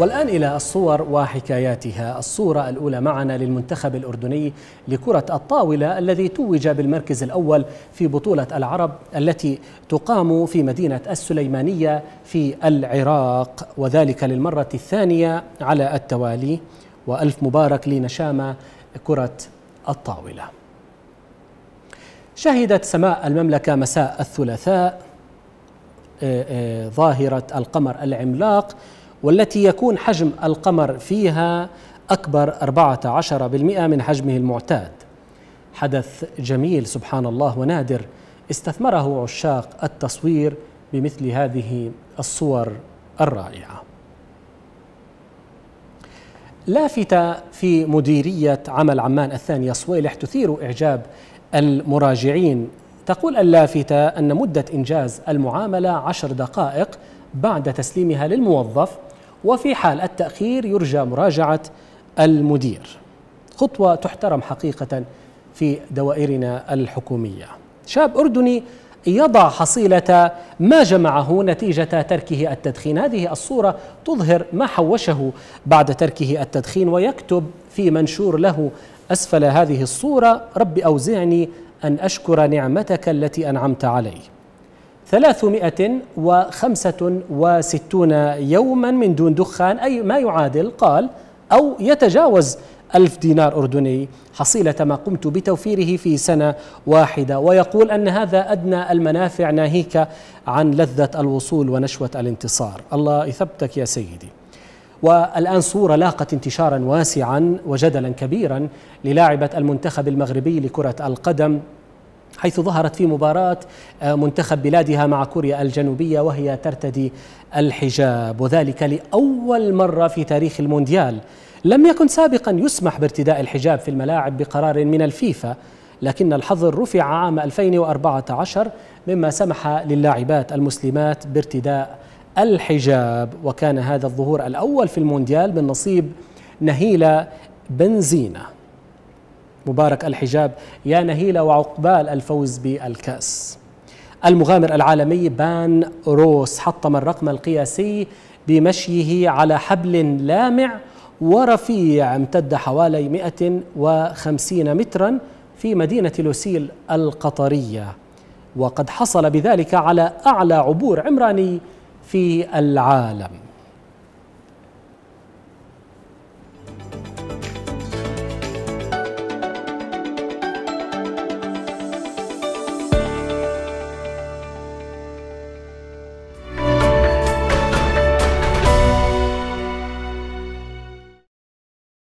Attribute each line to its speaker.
Speaker 1: والآن إلى الصور وحكاياتها الصورة الأولى معنا للمنتخب الأردني لكرة الطاولة الذي توج بالمركز الأول في بطولة العرب التي تقام في مدينة السليمانية في العراق وذلك للمرة الثانية على التوالي وألف مبارك لنشامة كرة الطاولة شهدت سماء المملكة مساء الثلاثاء آه، آه، ظاهرة القمر العملاق والتي يكون حجم القمر فيها أكبر 14% من حجمه المعتاد حدث جميل سبحان الله ونادر استثمره عشاق التصوير بمثل هذه الصور الرائعه لافتة في مديرية عمل عمان الثانية صويلح تثير إعجاب المراجعين تقول اللافتة أن مدة إنجاز المعاملة عشر دقائق بعد تسليمها للموظف وفي حال التأخير يرجى مراجعة المدير خطوة تحترم حقيقة في دوائرنا الحكومية شاب أردني يضع حصيلة ما جمعه نتيجة تركه التدخين هذه الصورة تظهر ما حوشه بعد تركه التدخين ويكتب في منشور له أسفل هذه الصورة رب أوزعني أن أشكر نعمتك التي أنعمت علي 365 يوما من دون دخان أي ما يعادل قال أو يتجاوز ألف دينار أردني حصيلة ما قمت بتوفيره في سنة واحدة ويقول أن هذا أدنى المنافع ناهيك عن لذة الوصول ونشوة الانتصار الله يثبتك يا سيدي والآن صورة لاقت انتشارا واسعا وجدلا كبيرا للاعبة المنتخب المغربي لكرة القدم حيث ظهرت في مباراة آه، منتخب بلادها مع كوريا الجنوبية وهي ترتدي الحجاب وذلك لأول مرة في تاريخ المونديال لم يكن سابقا يسمح بارتداء الحجاب في الملاعب بقرار من الفيفا لكن الحظر رفع عام 2014 مما سمح للاعبات المسلمات بارتداء الحجاب وكان هذا الظهور الأول في المونديال من نصيب نهيلة بنزينة مبارك الحجاب يا نهيلة وعقبال الفوز بالكأس المغامر العالمي بان روس حطم الرقم القياسي بمشيه على حبل لامع ورفيع امتد حوالي 150 مترا في مدينة لوسيل القطرية وقد حصل بذلك على أعلى عبور عمراني في العالم